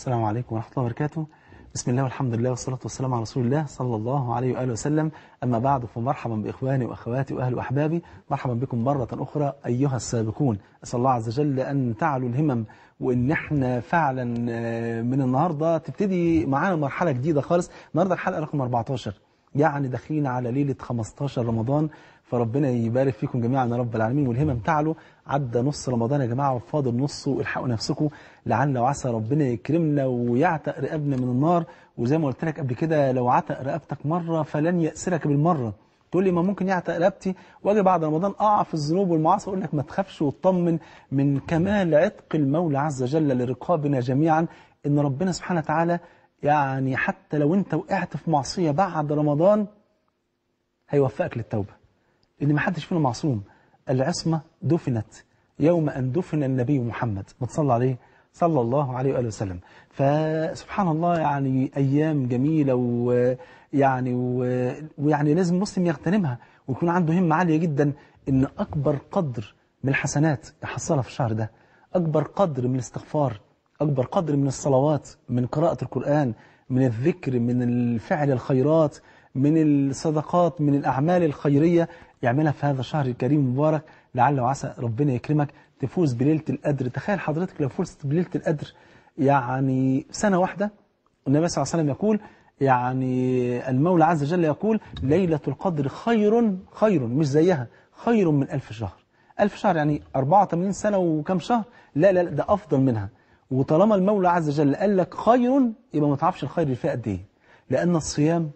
السلام عليكم ورحمة الله وبركاته بسم الله والحمد لله والصلاة والسلام على رسول الله صلى الله عليه وآله وسلم أما بعد فمرحبا بإخواني وأخواتي وأهل وأحبابي مرحبا بكم مرة أخرى أيها السابقون أسأل الله عز وجل أن تعلوا الهمم وإن احنا فعلا آه، من النهاردة تبتدي معانا مرحلة جديدة خالص النهاردة الحلقة رقم 14 يعني داخلين على ليلة 15 رمضان فربنا يبارك فيكم جميعا يا رب العالمين والهمم تعلو عدى نص رمضان يا جماعة وفاضل نصه الحقوا نفسكم لعل وعسى ربنا يكرمنا ويعتق رقابنا من النار وزي ما قلت لك قبل كده لو عتق رقبتك مرة فلن يأسرك بالمرة تقول لي ما ممكن يعتق رقبتي واجي بعد رمضان اقع في الذنوب والمعاصي اقول لك ما تخافش واطمن من كمال عتق المولى عز وجل لرقابنا جميعا ان ربنا سبحانه وتعالى يعني حتى لو أنت وقعت في معصية بعد رمضان هيوفقك للتوبة ما حدش فينا معصوم العصمة دفنت يوم أن دفن النبي محمد متصلى عليه صلى الله عليه وآله وسلم فسبحان الله يعني أيام جميلة ويعني ويعني لازم المسلم يغتنمها ويكون عنده همة عالية جدا إن أكبر قدر من الحسنات يحصلها في الشهر ده أكبر قدر من الاستغفار أكبر قدر من الصلوات من قراءة القرآن من الذكر من الفعل الخيرات من الصدقات من الأعمال الخيرية يعملها في هذا الشهر الكريم المبارك لعل وعسى ربنا يكرمك تفوز بليلة القدر تخيل حضرتك لو فزت بليلة القدر يعني سنة واحدة النبي صلى الله عليه وسلم يقول يعني المولى عز وجل يقول ليلة القدر خير خير مش زيها خير من ألف شهر ألف شهر يعني 84 سنة وكم شهر لا لا ده أفضل منها وطالما المولى عز وجل قال لك خير يبقى ما تعرفش الخير اللي فيه قد ايه لأن الصيام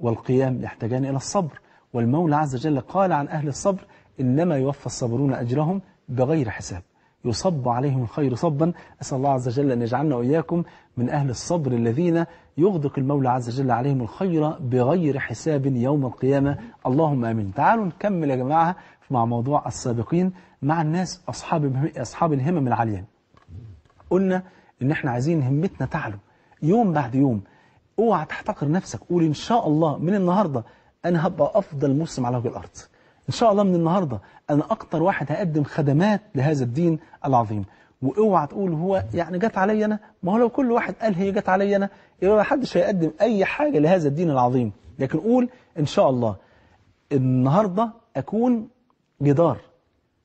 والقيام يحتاجان إلى الصبر والمولى عز وجل قال عن أهل الصبر إنما يوفى الصابرون أجرهم بغير حساب يصب عليهم الخير صبا أسأل الله عز وجل أن يجعلنا وإياكم من أهل الصبر الذين يغدق المولى عز وجل عليهم الخير بغير حساب يوم القيامة اللهم آمين تعالوا نكمل يا جماعة مع موضوع السابقين مع الناس أصحاب, أصحاب الهمم العالية قلنا ان احنا عايزين همتنا تعلو يوم بعد يوم اوعى تحتقر نفسك قول ان شاء الله من النهاردة انا هبقى افضل مسلم على وجه الارض ان شاء الله من النهاردة انا اكتر واحد هقدم خدمات لهذا الدين العظيم واوعى تقول هو يعني جت عليا انا ما هو لو كل واحد قال هي جت عليا انا يبقى ما حدش هيقدم اي حاجة لهذا الدين العظيم لكن قول ان شاء الله النهاردة اكون جدار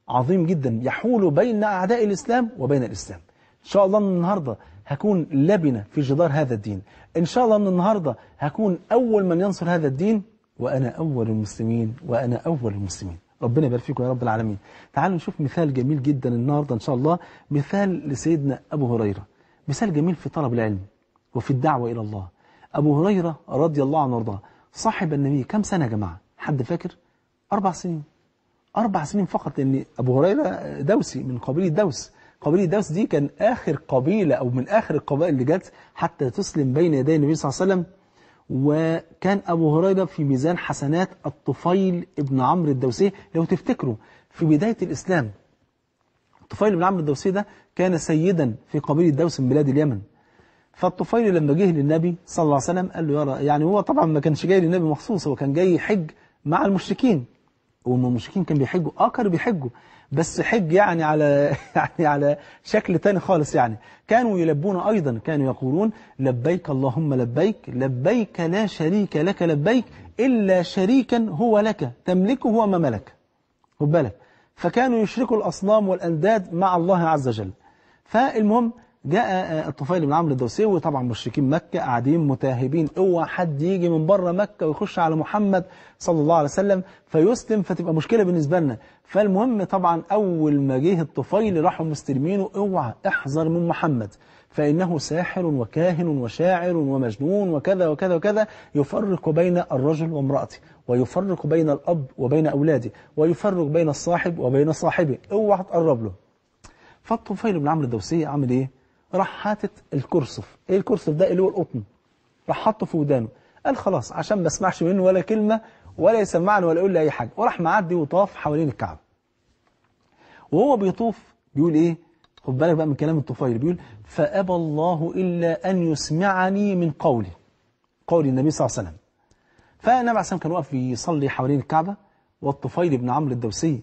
عظيم جدا يحول بين اعداء الاسلام وبين الاسلام إن شاء الله من النهاردة هكون لبنة في جدار هذا الدين إن شاء الله من النهاردة هكون أول من ينصر هذا الدين وأنا أول المسلمين وأنا أول المسلمين ربنا يبارك فيكم يا رب العالمين تعالوا نشوف مثال جميل جدا النهاردة إن شاء الله مثال لسيدنا أبو هريرة مثال جميل في طلب العلم وفي الدعوة إلى الله أبو هريرة رضي الله عنه وارضاه صاحب النبي كم سنة يا جماعة حد فاكر أربع سنين أربع سنين فقط لأن أبو هريرة دوسي من قبيل دوس قبيلة دوس دي كان آخر قبيلة أو من آخر القبائل اللي جت حتى تسلم بين يدي النبي صلى الله عليه وسلم وكان أبو هريرة في ميزان حسنات الطفيل ابن عمرو الدوسي لو تفتكروا في بداية الإسلام الطفيل بن عمرو الدوسي ده كان سيدا في قبيلة دوس من بلاد اليمن فالطفيل لما جه للنبي صلى الله عليه وسلم قال له يرى يعني هو طبعا ما كانش جاي للنبي مخصوص هو كان جاي يحج مع المشركين والمشركين المشركين كانوا بيحجوا اه كانوا بيحجوا بس حج يعني على يعني على شكل تاني خالص يعني كانوا يلبون أيضا كانوا يقولون لبيك اللهم لبيك لبيك لا شريك لك لبيك إلا شريكا هو لك تملكه وما ملك خد بالك فكانوا يشركوا الأصنام والأنداد مع الله عز وجل فالمهم جاء آه، الطفيل بن عمرو الدوسي وطبعا مشركين مكة قاعدين متاهبين اوعى حد يجي من بره مكة ويخش على محمد صلى الله عليه وسلم فيسلم فتبقى مشكلة بالنسبة لنا فالمهم طبعا أول ما جه الطفيل راحوا مستلمينه اوعى احذر من محمد فإنه ساحر وكاهن وشاعر ومجنون وكذا وكذا وكذا يفرق بين الرجل وامرأته ويفرق بين الأب وبين أولاده ويفرق بين الصاحب وبين صاحبه اوعى تقرب له فالطفيل بن عمرو الدوسي عمل ايه راح حاطط الكرسف ايه الكرسف ده اللي هو القطن راح حاطه في ودانه قال خلاص عشان ما اسمعش منه ولا كلمة ولا يسمعني ولا يقول لي اي حاجة وراح معدي وطاف حوالين الكعبة وهو بيطوف بيقول ايه خد بالك بقى من كلام الطفيل بيقول فأبى الله إلا أن يسمعني من قولي قول النبي صلى الله عليه وسلم فالنبي عليه السلام كان واقف يصلي حوالين الكعبة والطفيل بن عمرو الدوسي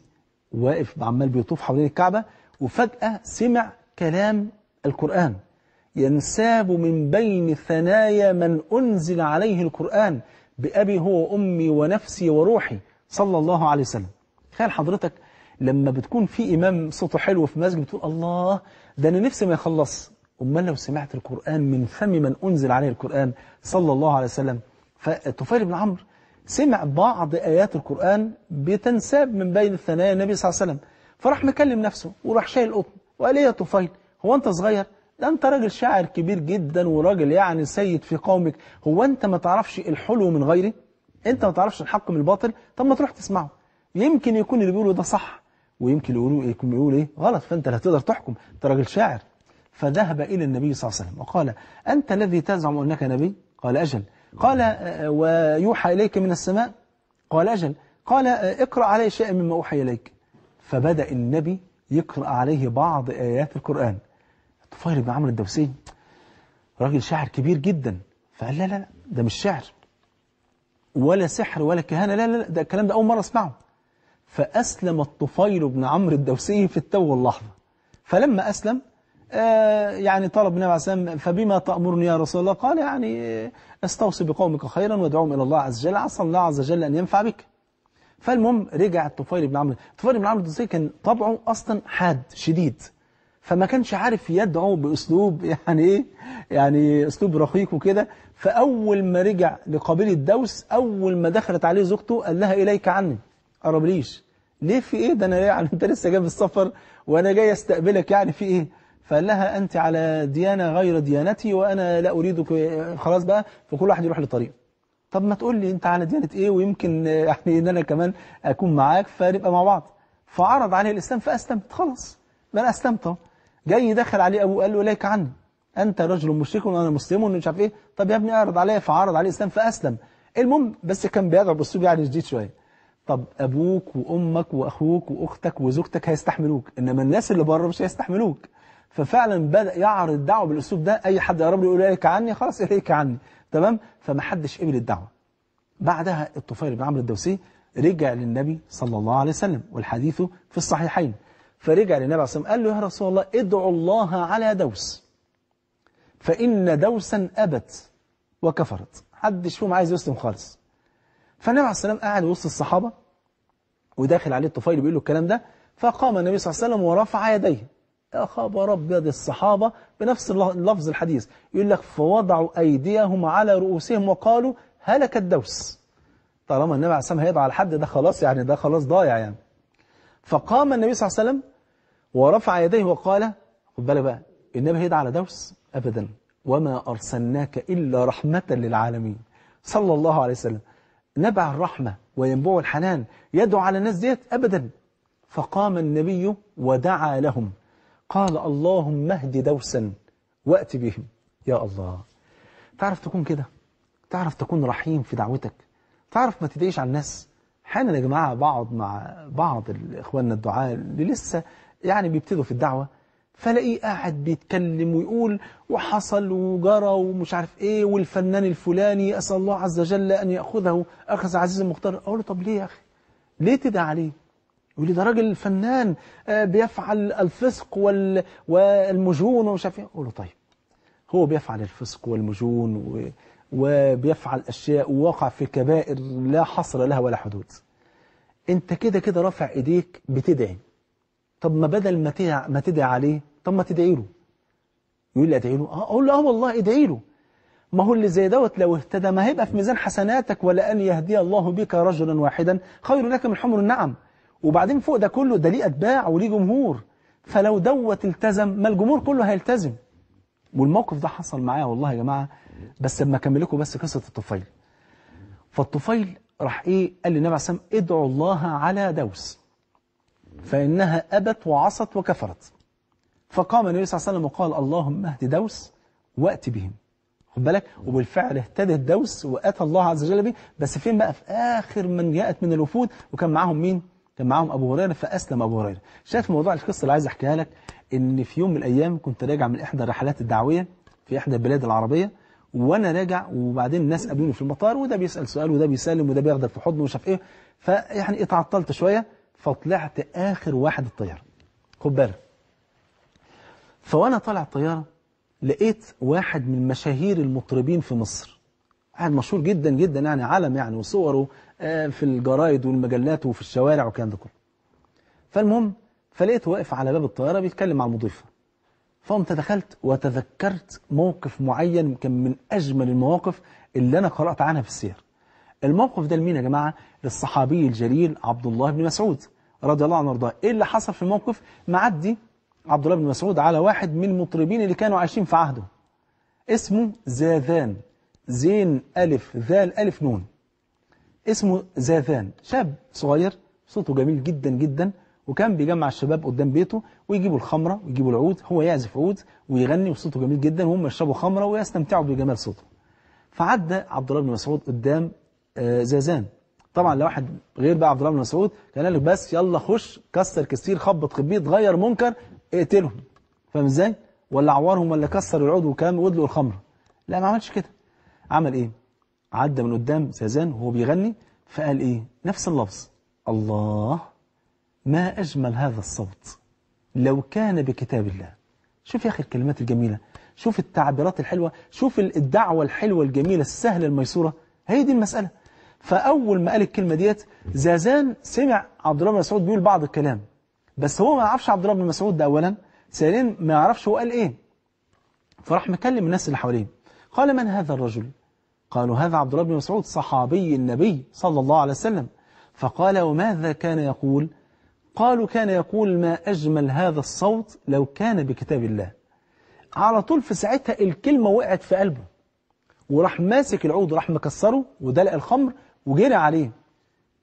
واقف عمال بيطوف حوالين الكعبة وفجأة سمع كلام القرآن ينساب من بين ثنايا من أنزل عليه القرآن بأبي هو أمي ونفسي وروحي صلى الله عليه وسلم تخيل حضرتك لما بتكون في إمام صوته حلو في مسجد بتقول الله ده أنا نفسي ما يخلص أما لو سمعت القرآن من فم من أنزل عليه القرآن صلى الله عليه وسلم فالطفيل بن عمرو سمع بعض آيات القرآن بتنساب من بين الثنايا النبي صلى الله عليه وسلم فراح مكلم نفسه وراح شايل القطن وقال ايه يا طفيل هو أنت صغير ده أنت راجل شاعر كبير جدا وراجل يعني سيد في قومك هو أنت ما تعرفش الحلو من غيري أنت ما تعرفش الحق من الباطل طب ما تروح تسمعه يمكن يكون اللي بيقوله ده صح ويمكن إيه؟ يكون بيقول إيه غلط فأنت لا تقدر تحكم أنت راجل شاعر فذهب إلى النبي صلى الله عليه وسلم وقال أنت الذي تزعم أنك نبي قال أجل قال ويوحى إليك من السماء قال أجل قال اقرأ علي شيئا مما أوحي إليك فبدأ النبي يقرأ عليه بعض آيات القرآن طفيل بن عمرو الدوسي راجل شاعر كبير جدا فقال لا لا لا ده مش شعر ولا سحر ولا كهانة لا لا لا ده الكلام ده أول مرة أسمعه فأسلم الطفيل بن عمرو الدوسي في التو واللحظه فلما أسلم آه يعني طلب النبي عليه السلام فبما تأمرني يا رسول الله قال يعني آه، استوصي بقومك خيرا وادعوهم إلى الله عز وجل عسى الله عز وجل أن ينفع بك فالمهم رجع الطفيل بن عمرو الطفيل بن عمرو الدوسي كان طبعه أصلا حاد شديد فما كانش عارف يدعو بأسلوب يعني إيه يعني أسلوب رقيق وكده فأول ما رجع لقبيله الدوس أول ما دخلت عليه زوجته قال لها إليك عني ليش ليه في إيه ده أنا يعني أنت لسه جاي من السفر وأنا جاي أستقبلك يعني في إيه فقال لها أنت على ديانة غير ديانتي وأنا لا أريدك خلاص بقى فكل واحد يروح لطريقه طب ما تقول لي أنت على ديانة إيه ويمكن يعني إن أنا كمان أكون معاك فنبقى مع بعض فعرض عليه الإسلام فأسلمت خلاص ما أنا أسلمت جاي يدخل عليه أبوه قال له إليك عني أنت رجل مشرك وأنا مسلم ومش عارف إيه طب يا ابني أعرض عليا فعرض عليه الإسلام فأسلم المهم بس كان بيدعو بأسلوب يعني جديد شوية طب أبوك وأمك وأخوك وأختك وزوجتك هيستحملوك إنما الناس اللي بره مش هيستحملوك ففعلا بدأ يعرض الدعوة بالأسلوب ده أي حد يا رب يقول إليك عني خلاص إليك عني تمام فمحدش قبل الدعوة بعدها الطفيل بن عمرو الدوسي رجع للنبي صلى الله عليه وسلم والحديث في الصحيحين فرجع للنبي عليه الصلاة والسلام قال له يا رسول الله ادعو الله على دوس فإن دوسا أبت وكفرت حدش فيهم عايز يسلم خالص فالنبي عليه الصلاة والسلام قاعد وسط الصحابة وداخل عليه الطفيل بيقول له الكلام ده فقام النبي صلى الله عليه وسلم ورفع يديه يا خبر ابيض الصحابة بنفس اللفظ الحديث يقول لك فوضعوا أيديهم على رؤوسهم وقالوا هلك الدوس طالما النبي عليه الصلاة والسلام هيضع على حد ده خلاص يعني ده خلاص ضايع يعني فقام النبي صلى الله عليه وسلم ورفع يديه وقال خد بالك بقى النبي هيدا على دوس أبدا وما أرسلناك إلا رحمة للعالمين صلى الله عليه وسلم نبع الرحمة وينبوع الحنان يدعو على الناس ديت أبدا فقام النبي ودعا لهم قال اللهم اهد دوسا وأت بهم يا الله تعرف تكون كده تعرف تكون رحيم في دعوتك تعرف ما تدعيش على الناس احيانا يا جماعة بقعد مع بعض إخواننا الدعاء اللي لسه يعني بيبتدوا في الدعوة فلاقيه قاعد بيتكلم ويقول وحصل وجرى ومش عارف ايه والفنان الفلاني أسأل الله عز وجل أن يأخذه أخذ عزيز المختار أقول له طب ليه يا أخي ليه تدعى عليه يقول لي ده راجل فنان آه، بيفعل الفسق والمجون ومش عارف ايه اقول له طيب هو بيفعل الفسق والمجون و... وبيفعل أشياء ووقع في كبائر لا حصر لها ولا حدود أنت كده كده رافع إيديك بتدعي طب ما بدل ما تدعي, ما تدعي عليه طب ما تدعي له يقول لي أدعي له آه أقول له آه والله ادعي له ما هو اللي زي دوت لو اهتدى ما هيبقى في ميزان حسناتك ولا أن يهدي الله بك رجلا واحدا خير لك من حمر النعم وبعدين فوق ده كله ده ليه أتباع وليه جمهور فلو دوت التزم ما الجمهور كله هيلتزم والموقف ده حصل معايا والله يا جماعة بس لما اكمل لكم بس قصة الطفيل فالطفيل راح ايه قال للنبي عليه الصلاه والسلام ادعوا الله على دوس فإنها أبت وعصت وكفرت فقام النبي صلى الله عليه وسلم وقال اللهم اهد دوس وأت بهم خد بالك وبالفعل اهتدت دوس وأتى الله عز وجل به بس فين بقى في آخر من جاءت من الوفود وكان معاهم مين؟ كان معاهم أبو هريرة فأسلم أبو هريرة شايف موضوع القصة اللي عايز أحكيها لك ان في يوم من الايام كنت راجع من احدى الرحلات الدعويه في احدى البلاد العربيه وانا راجع وبعدين الناس قابلوني في المطار وده بيسال سؤال وده بيسلم وده بياخدك في حضنه ومش عارف ايه فيعني اتعطلت شويه فطلعت اخر واحد الطياره خد بالك فوانا طالع الطياره لقيت واحد من مشاهير المطربين في مصر واحد مشهور جدا جدا يعني عالم يعني وصوره آه، في الجرايد والمجلات وفي الشوارع والكلام ده كله فالمهم فلقيته واقف على باب الطيارة بيتكلم مع المضيفة فقمت دخلت وتذكرت موقف معين كان من أجمل المواقف اللي أنا قرأت عنها في السير الموقف ده لمين يا جماعة للصحابي الجليل عبد الله بن مسعود رضي الله عنه وارضاه ايه اللي حصل في الموقف معدي عبد الله بن مسعود على واحد من المطربين اللي كانوا عايشين في عهده اسمه زاذان زين ألف ذال ألف نون اسمه زاذان شاب صغير صوته جميل جدا جدا وكان بيجمع الشباب قدام بيته ويجيبوا الخمرة ويجيبوا العود هو يعزف عود ويغني وصوته جميل جدا وهم يشربوا خمرة ويستمتعوا بجمال صوته فعدى عبد الله بن مسعود قدام آه، زازان طبعا لو واحد غير بقى عبد الله بن مسعود كان قال له بس يلا خش كسر كسير خبط خبيط غير منكر اقتلهم فاهم ازاي ولا عورهم ولا كسر العود وكام ودلوا الخمرة لا ما عملش كده عمل ايه عدى من قدام زازان وهو بيغني فقال ايه نفس اللفظ الله ما أجمل هذا الصوت لو كان بكتاب الله شوف يا أخي الكلمات الجميلة شوف التعبيرات الحلوة شوف الدعوة الحلوة الجميلة السهلة الميسورة هي دي المسألة فأول ما قال الكلمة ديت زازان سمع عبد الله بن مسعود بيقول بعض الكلام بس هو ما يعرفش عبد الله بن مسعود ده أولا ثانيا ما يعرفش هو قال إيه فراح مكلم الناس اللي حواليه قال من هذا الرجل قالوا هذا عبد الله بن مسعود صحابي النبي صلى الله عليه وسلم فقال وماذا كان يقول قالوا كان يقول ما أجمل هذا الصوت لو كان بكتاب الله على طول في ساعتها الكلمة وقعت في قلبه وراح ماسك العود وراح مكسره ودلق الخمر وجري عليه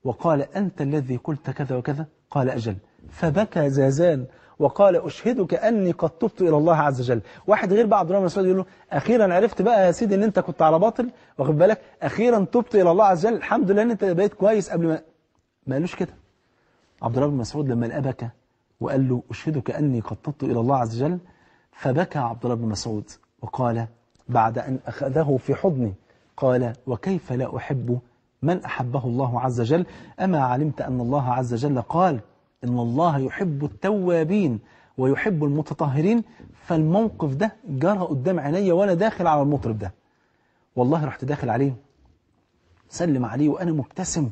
وقال أنت الذي قلت كذا وكذا قال أجل فبكى زازان وقال أشهدك أني قد تبت إلى الله عز وجل واحد غير بعض الله مسعود يقول له أخيرا عرفت بقى يا سيدي أن أنت كنت على باطل واخد بالك أخيرا تبت إلى الله عز وجل الحمد لله أن أنت بقيت كويس قبل ما ما قالوش كده عبد الله بن مسعود لما لقى بكى وقال له أشهدك أني قد إلى الله عز وجل فبكى عبد الله بن مسعود وقال بعد أن أخذه في حضني قال وكيف لا أحب من أحبه الله عز وجل أما علمت أن الله عز وجل قال إن الله يحب التوابين ويحب المتطهرين فالموقف ده جرى قدام عيني وأنا داخل على المطرب ده والله رحت داخل عليه سلم عليه وأنا مبتسم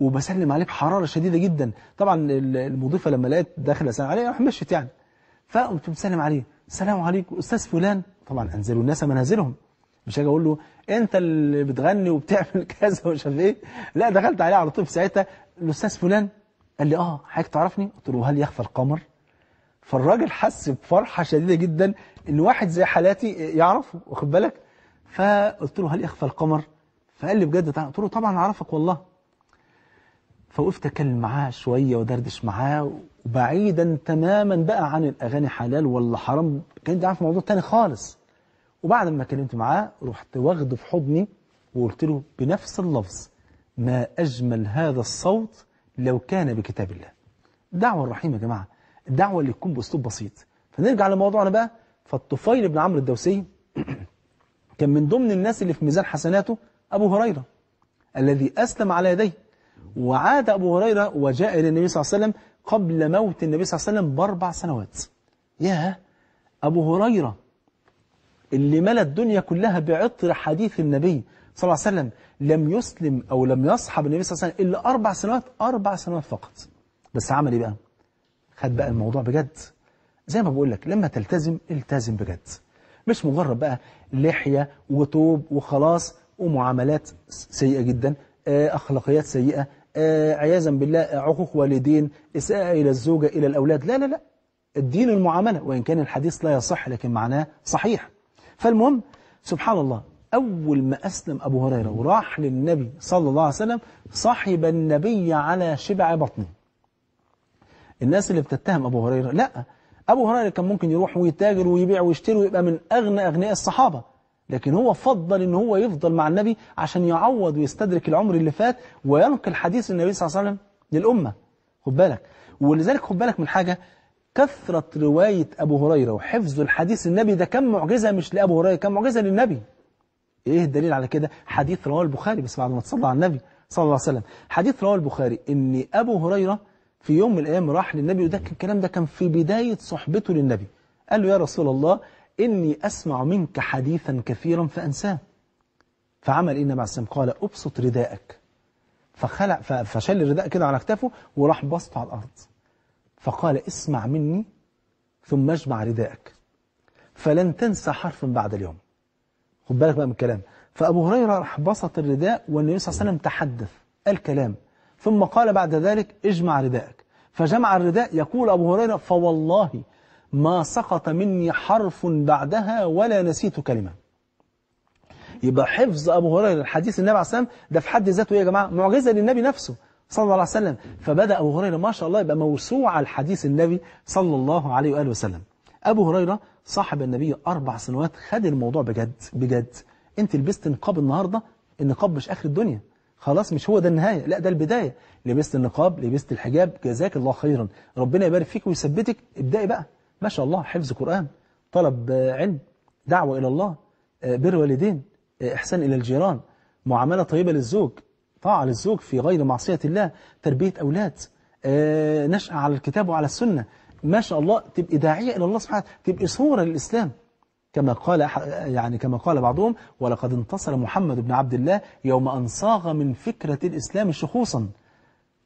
وبسلم عليه بحرارة شديدة جدا طبعا المضيفة لما لقيت داخل أسلم عليه راح مشيت يعني فقمت بسلم عليه السلام عليكم أستاذ فلان طبعا أنزلوا الناس منازلهم مش هاجي أقول له أنت اللي بتغني وبتعمل كذا ومش عارف إيه لا دخلت عليه على طول في ساعتها الأستاذ فلان قال لي آه حضرتك تعرفني قلت له هل يخفى القمر فالراجل حس بفرحة شديدة جدا إن واحد زي حالاتي يعرفه واخد بالك فقلت له هل يخفى القمر فقال لي بجد قلت له طبعا أعرفك والله فوقفت أتكلم معاه شوية ودردش معاه وبعيدا تماما بقى عن الأغاني حلال ولا حرام كانت عارف موضوع تاني خالص وبعد ما كلمت معاه رحت واخده في حضني وقلت له بنفس اللفظ ما أجمل هذا الصوت لو كان بكتاب الله دعوة الرحيم يا جماعة الدعوة اللي تكون بأسلوب بسيط فنرجع لموضوعنا بقى فالطفيل بن عمرو الدوسي كان من ضمن الناس اللي في ميزان حسناته أبو هريرة الذي أسلم على يديه وعاد أبو هريرة وجاء إلى النبي صلى الله عليه وسلم قبل موت النبي صلى الله عليه وسلم بأربع سنوات يا أبو هريرة اللي ملى الدنيا كلها بعطر حديث النبي صلى الله عليه وسلم لم يسلم أو لم يصحب النبي صلى الله عليه وسلم إلا أربع سنوات أربع سنوات فقط بس عمل إيه بقى خد بقى الموضوع بجد زي ما بقول لك لما تلتزم التزم بجد مش مجرد بقى لحية وطوب وخلاص ومعاملات سيئة جدا آه، أخلاقيات سيئة آه، عياذا بالله آه، عقوق والدين إساءة إلى الزوجة إلى الأولاد لا لا لا الدين المعاملة وإن كان الحديث لا يصح لكن معناه صحيح فالمهم سبحان الله أول ما أسلم أبو هريرة وراح للنبي صلى الله عليه وسلم صاحب النبي على شبع بطنه الناس اللي بتتهم أبو هريرة لا أبو هريرة كان ممكن يروح ويتاجر ويبيع ويشتري ويبقى من أغنى أغنياء الصحابة لكن هو فضل ان هو يفضل مع النبي عشان يعوض ويستدرك العمر اللي فات وينقل حديث النبي صلى الله عليه وسلم للأمة خد بالك ولذلك خد بالك من حاجة كثرة رواية أبو هريرة وحفظ الحديث النبي ده كان معجزة مش لأبو هريرة كان معجزة للنبي إيه الدليل على كده حديث رواه البخاري بس بعد ما تصلى على النبي صلى الله عليه وسلم حديث رواه البخاري إن أبو هريرة في يوم من الأيام راح للنبي وده الكلام ده كان في بداية صحبته للنبي قال له يا رسول الله إني أسمع منك حديثا كثيرا فأنساه فعمل إيه النبي عليه السلام قال أبسط رداءك فخلع فشل الرداء كده على اكتافه وراح بسط على الأرض فقال اسمع مني ثم اجمع رداءك فلن تنسى حرفا بعد اليوم خد بالك بقى من الكلام فأبو هريرة راح بسط الرداء والنبي صلى الله عليه وسلم تحدث الكلام ثم قال بعد ذلك اجمع رداءك فجمع الرداء يقول أبو هريرة فوالله ما سقط مني حرف بعدها ولا نسيت كلمة يبقى حفظ أبو هريرة الحديث النبي عليه السلام ده في حد ذاته إيه يا جماعة معجزة للنبي نفسه صلى الله عليه وسلم فبدأ أبو هريرة ما شاء الله يبقى موسوعة الحديث النبي صلى الله عليه وآله وسلم أبو هريرة صاحب النبي أربع سنوات خد الموضوع بجد بجد أنت لبست نقاب النهاردة النقاب مش آخر الدنيا خلاص مش هو ده النهاية لا ده البداية لبست النقاب لبست الحجاب جزاك الله خيرا ربنا يبارك فيك ويثبتك ابدأي بقى ما شاء الله حفظ قرآن طلب آه، علم دعوة إلى الله آه، بر والدين آه، إحسان إلى الجيران معاملة طيبة للزوج طاعة للزوج في غير معصية الله تربية أولاد نشأة على الكتاب وعلى السنة ما شاء الله تبقى داعية إلى الله سبحانه تبقى صورة للإسلام كما قال يعني كما قال بعضهم ولقد انتصر محمد بن عبد الله يوم أن صاغ من فكرة الإسلام شخوصا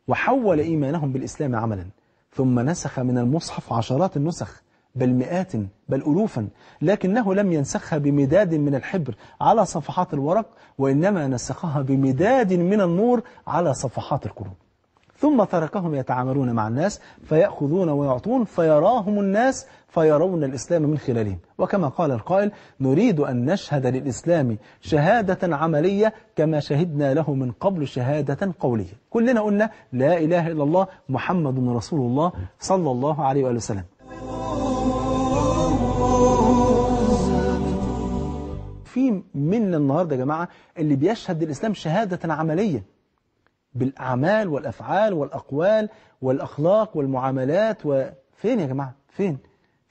وحول إيمانهم بالإسلام عملا ثم نسخ من المصحف عشرات النسخ بل مئات بل ألوفا لكنه لم ينسخها بمداد من الحبر على صفحات الورق وإنما نسخها بمداد من النور على صفحات القلوب ثم تركهم يتعاملون مع الناس فيأخذون ويعطون فيراهم الناس فيرون الإسلام من خلالهم وكما قال القائل نريد أن نشهد للإسلام شهادة عملية كما شهدنا له من قبل شهادة قولية كلنا قلنا لا إله إلا الله محمد رسول الله صلى الله عليه وآله وسلم في من النهاردة يا جماعة اللي بيشهد للإسلام شهادة عملية بالأعمال والأفعال والأقوال والأخلاق والمعاملات وفين يا جماعة فين؟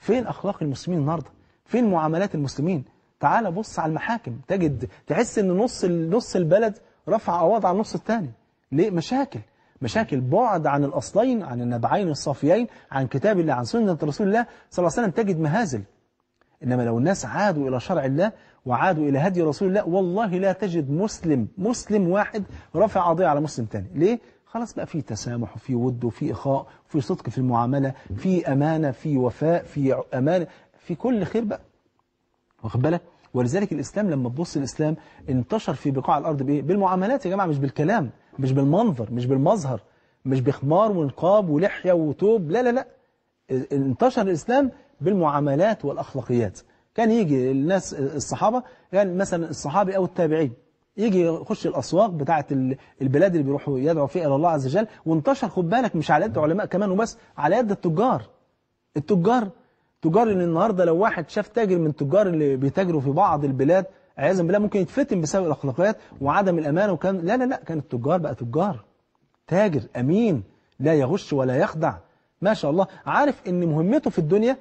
فين أخلاق المسلمين النهاردة فين معاملات المسلمين تعال بص على المحاكم تجد تحس ان نص نص البلد رفع قواضي على النص الثاني ليه مشاكل مشاكل بعد عن الأصلين عن النبعين الصافيين عن كتاب الله عن سنة رسول الله صلى الله عليه وسلم تجد مهازل إنما لو الناس عادوا إلى شرع الله وعادوا إلى هدي رسول الله والله لا تجد مسلم مسلم واحد رفع قضية على مسلم ثاني ليه؟ خلاص بقى في تسامح وفي ود وفي إخاء وفي صدق في المعاملة في أمانة في وفاء في أمانة في كل خير بقى واخد بالك ولذلك الإسلام لما تبص الإسلام انتشر في بقاع الأرض بإيه؟ بالمعاملات يا جماعة مش بالكلام مش بالمنظر مش بالمظهر مش بخمار ونقاب ولحية وتوب لا لا لا انتشر الإسلام بالمعاملات والأخلاقيات كان يجي الناس الصحابة يعني مثلا الصحابي أو التابعين يجي يخش الاسواق بتاعه البلاد اللي بيروحوا يدعوا فيها الى الله عز وجل وانتشر خد بالك مش على يد علماء كمان وبس على يد التجار التجار تجار اللي النهارده لو واحد شاف تاجر من التجار اللي بيتاجروا في بعض البلاد عياذا بالله ممكن يتفتن بسبب الاخلاقيات وعدم الامانه وكان لا لا لا كان التجار بقى تجار تاجر امين لا يغش ولا يخدع ما شاء الله عارف ان مهمته في الدنيا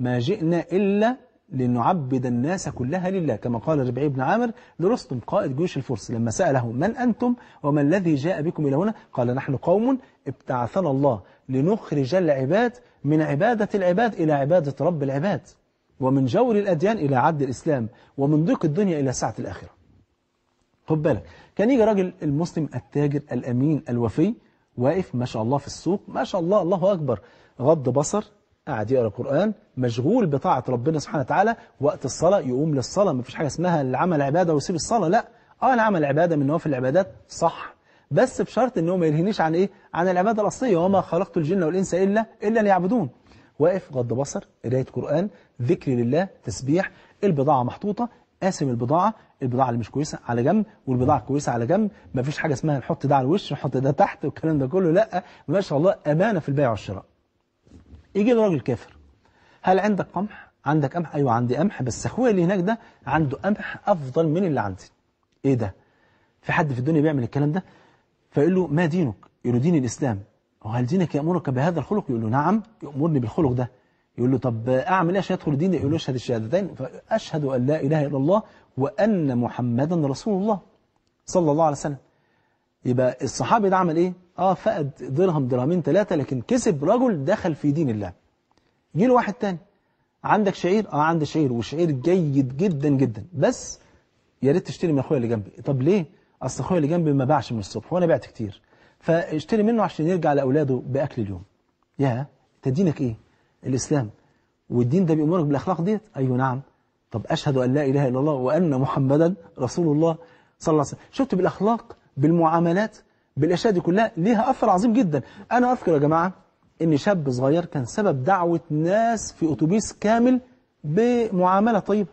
ما جئنا الا لنعبد الناس كلها لله كما قال ربعي بن عامر لرستم قائد جيوش الفرس لما سأله من أنتم وما الذي جاء بكم إلى هنا قال نحن قوم ابتعثنا الله لنخرج العباد من عبادة العباد إلى عبادة رب العباد ومن جور الأديان إلى عد الإسلام ومن ضيق الدنيا إلى سعة الآخرة خد بالك كان يجي راجل المسلم التاجر الأمين الوفي واقف ما شاء الله في السوق ما شاء الله الله أكبر غض بصر قاعد يقرأ قرآن مشغول بطاعة ربنا سبحانه وتعالى وقت الصلاة يقوم للصلاة ما فيش حاجة اسمها اللي عمل عبادة ويسيب الصلاة لا اه انا عمل عبادة من نوافل العبادات صح بس بشرط ان هو ما يلهنيش عن ايه عن العبادة الأصلية وما خلقت الجن والإنس إلا إلا ليعبدون واقف غض بصر قراية قرآن ذكر لله تسبيح البضاعة محطوطة قاسم البضاعة البضاعة اللي مش كويسة على جنب والبضاعة الكويسة على جنب ما فيش حاجة اسمها نحط ده على الوش نحط ده تحت والكلام ده كله لا ما شاء الله أمانة في البيع والشراء يجي له راجل كافر هل عندك قمح عندك قمح ايوه عندي قمح بس اخويا اللي هناك ده عنده قمح افضل من اللي عندي ايه ده في حد في الدنيا بيعمل الكلام ده فيقول له ما دينك يقول له دين الاسلام وهل دينك يامرك بهذا الخلق يقول له نعم يامرني بالخلق ده يقول له طب اعمل ايه عشان ادخل ديني يقول له اشهد الشهادتين فاشهد ان لا اله الا الله وان محمدا رسول الله صلى الله عليه وسلم يبقى الصحابي ده عمل ايه اه فقد درهم درهمين ثلاثة لكن كسب رجل دخل في دين الله جه له واحد تاني عندك شعير اه عندي شعير وشعير جيد جدا جدا بس يا ريت تشتري من اخويا اللي جنبي طب ليه اصل اخويا اللي جنبي ما باعش من الصبح وانا بعت كتير فاشتري منه عشان يرجع لاولاده باكل اليوم يا انت دينك ايه الاسلام والدين ده بيأمرك بالاخلاق ديت ايوه نعم طب اشهد ان لا اله الا الله وان محمدا رسول الله صلى الله عليه وسلم شفت بالاخلاق بالمعاملات بالأشياء دي كلها ليها أثر عظيم جدا أنا أذكر يا جماعة إن شاب صغير كان سبب دعوة ناس في أتوبيس كامل بمعاملة طيبة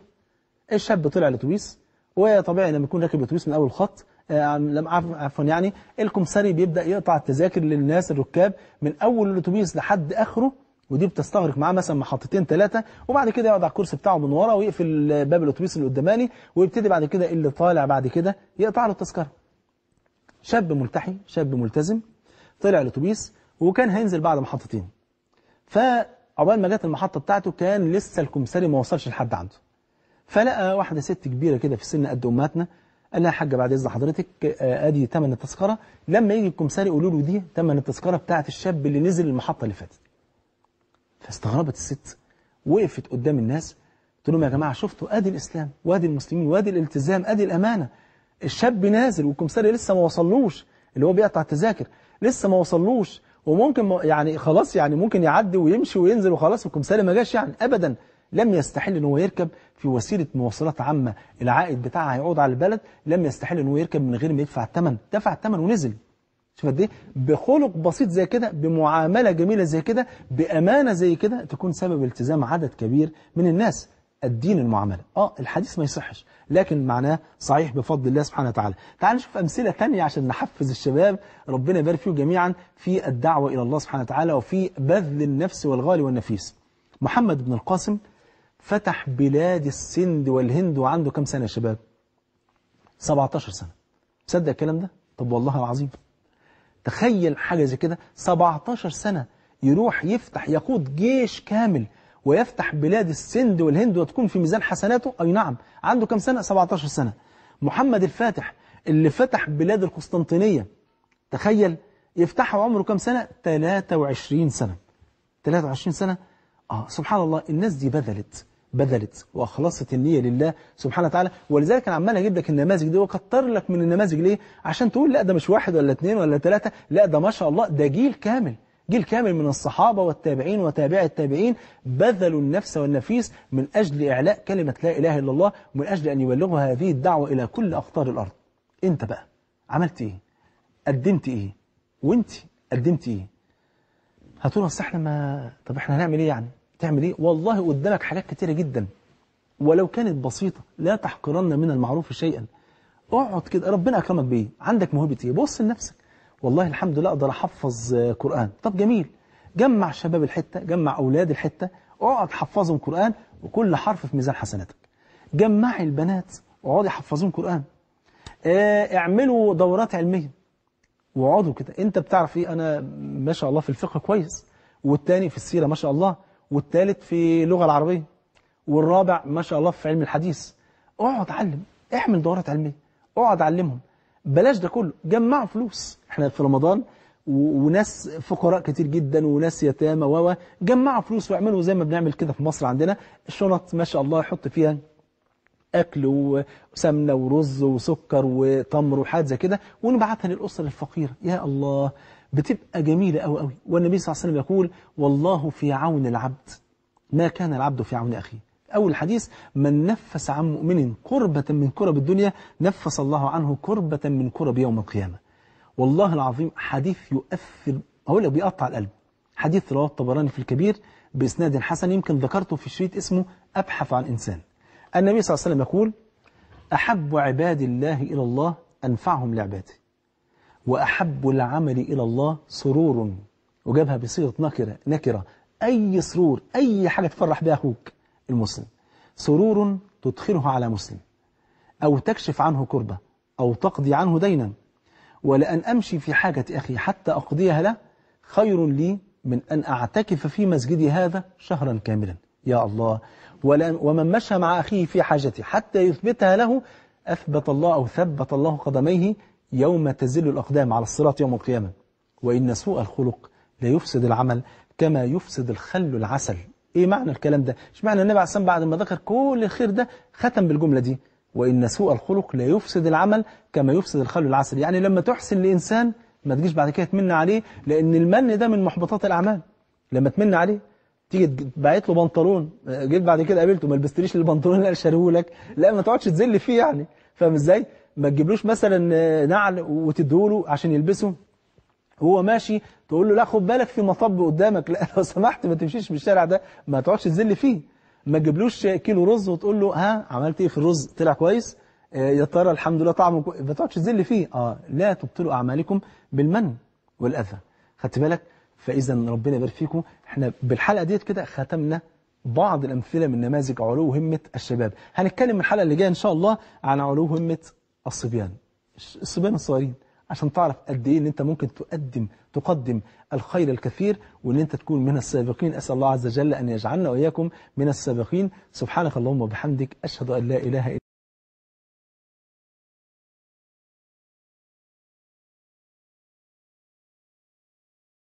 الشاب طلع الأتوبيس وطبيعي لما يكون راكب الأتوبيس من أول خط آه، لم عفوا يعني الكمساري بيبدأ يقطع التذاكر للناس الركاب من أول الأتوبيس لحد آخره ودي بتستغرق معاه مثلا محطتين ثلاثة وبعد كده يقعد على الكرسي بتاعه من ورا ويقفل باب الأتوبيس اللي قداماني ويبتدي بعد كده اللي طالع بعد كده يقطع له التذكره شاب ملتحي شاب ملتزم طلع الاتوبيس وكان هينزل بعد محطتين فعقبال ما جت المحطه بتاعته كان لسه الكمساري ما وصلش لحد عنده فلقى واحده ست كبيره كده في السن قد امهاتنا قال لها يا حاجه بعد اذن حضرتك آه، ادي ثمن التذكره لما يجي الكمساري قولوا له دي ثمن التذكره بتاعت الشاب اللي نزل المحطه اللي فاتت فاستغربت الست وقفت قدام الناس قلت لهم يا جماعه شفتوا ادي الاسلام وادي المسلمين وادي الالتزام ادي الامانه الشاب نازل والكمساري لسه ما وصلوش اللي هو بيقطع التذاكر لسه ما وصلوش وممكن يعني خلاص يعني ممكن يعدي ويمشي وينزل وخلاص الكمساري ما جاش يعني ابدا لم يستحل ان هو يركب في وسيله مواصلات عامه العائد بتاعها هيعود على البلد لم يستحل ان هو يركب من غير ما يدفع الثمن دفع الثمن ونزل شوف قد ايه بخلق بسيط زي كده بمعامله جميله زي كده بامانه زي كده تكون سبب التزام عدد كبير من الناس الدين المعاملة آه الحديث ما يصحش لكن معناه صحيح بفضل الله سبحانه وتعالى تعال نشوف أمثلة ثانية عشان نحفز الشباب ربنا يبارك فيه جميعا في الدعوة إلى الله سبحانه وتعالى وفي بذل النفس والغالي والنفيس محمد بن القاسم فتح بلاد السند والهند وعنده كم سنة يا شباب 17 سنة تصدق الكلام ده طب والله العظيم تخيل حاجة زي كده 17 سنة يروح يفتح يقود جيش كامل ويفتح بلاد السند والهند وتكون في ميزان حسناته أي نعم عنده كم سنة 17 سنة محمد الفاتح اللي فتح بلاد القسطنطينية تخيل يفتحها عمره كم سنة 23 سنة 23 سنة آه سبحان الله الناس دي بذلت بذلت وأخلصت النية لله سبحانه وتعالى ولذلك أنا عمال أجيب لك النماذج دي وأكتر لك من النماذج ليه عشان تقول لا ده مش واحد ولا اثنين ولا ثلاثة لا ده ما شاء الله ده جيل كامل جيل كامل من الصحابة والتابعين وتابع التابعين بذلوا النفس والنفيس من أجل إعلاء كلمة لا إله إلا الله ومن أجل أن يبلغوا هذه الدعوة إلى كل أقطار الأرض أنت بقى عملت إيه قدمت إيه وأنت قدمت إيه هتقول أصل إحنا ما طب إحنا هنعمل إيه يعني تعمل إيه والله قدامك حاجات كتيرة جدا ولو كانت بسيطة لا تحقرن من المعروف شيئا اقعد كده ربنا أكرمك بإيه عندك موهبة إيه بص لنفسك والله الحمد لله أقدر أحفظ آه، قرآن طب جميل جمع شباب الحتة جمع أولاد الحتة اقعد حفظهم قرآن وكل حرف في ميزان حسناتك جمعي البنات واقعدوا حفظهم قرآن آه، اعملوا دورات علمية واقعدوا كده انت بتعرف ايه انا ما شاء الله في الفقه كويس والتاني في السيرة ما شاء الله والتالت في اللغة العربية والرابع ما شاء الله في علم الحديث اقعد علم اعمل دورات علمية اقعد علمهم بلاش ده كله جمعوا فلوس احنا في رمضان وناس فقراء كتير جدا وناس يتامى و جمعوا فلوس واعملوا زي ما بنعمل كده في مصر عندنا الشنط ما شاء الله يحط فيها أكل وسمنة ورز وسكر وتمر وحاجات زي كده ونبعتها للأسر الفقيرة يا الله بتبقى جميلة قوي قوي والنبي صلى الله عليه وسلم يقول والله في عون العبد ما كان العبد في عون أخيه أول الحديث من نفس عن مؤمن كربة من كرب الدنيا نفس الله عنه كربة من كرب يوم القيامة والله العظيم حديث يؤثر أقول لك بيقطع القلب حديث رواه الطبراني في الكبير بإسناد حسن يمكن ذكرته في شريط اسمه أبحث عن إنسان النبي صلى الله عليه وسلم يقول أحب عباد الله إلى الله أنفعهم لعباده وأحب العمل إلى الله سرور وجابها بصيغة نكرة, نكرة أي سرور أي حاجة تفرح بها أخوك المسلم سرور تدخله على مسلم أو تكشف عنه كربة أو تقضي عنه دينا ولأن أمشي في حاجة أخي حتى أقضيها له خير لي من أن أعتكف في مسجدي هذا شهرا كاملا يا الله ومن مشى مع أخيه في حاجته حتى يثبتها له أثبت الله أو ثبت الله قدميه يوم تزل الأقدام على الصراط يوم القيامة وإن سوء الخلق لا يفسد العمل كما يفسد الخل العسل ايه معنى الكلام ده مش معنى النبي عليه الصلاه بعد ما ذكر كل الخير ده ختم بالجملة دي وإن سوء الخلق لا يفسد العمل كما يفسد الخل العسل يعني لما تحسن لإنسان ما تجيش بعد كده تمن عليه لأن المن ده من محبطات الأعمال لما تمن عليه تيجي بعت له بنطلون جيت بعد كده قابلته ما لبستليش البنطلون اللي شاريه لك لا ما تقعدش تذل فيه يعني فاهم ازاي ما تجيبلوش مثلا آه، نعل وتديهوله عشان يلبسه هو ماشي تقول له لا خد بالك في مطب قدامك لا لو سمحت ما تمشيش بالشارع ده ما تقعدش تذل فيه ما تجيبلوش كيلو رز وتقول له ها عملت ايه في الرز طلع كويس آه، يا ترى الحمد لله طعمه كويس ما تقعدش تذل فيه اه لا تبطلوا اعمالكم بالمن والاذى خدت بالك فاذا ربنا يبارك فيكم احنا بالحلقه ديت كده ختمنا بعض الأمثلة من نماذج علو همة الشباب هنتكلم الحلقة اللي جاية إن شاء الله عن علو همة الصبيان الصبيان الصغيرين عشان تعرف قد إيه إن أنت ممكن تقدم تقدم الخير الكثير وإن أنت تكون من السابقين أسأل الله عز وجل أن يجعلنا وإياكم من السابقين سبحانك اللهم وبحمدك أشهد أن لا إله إلا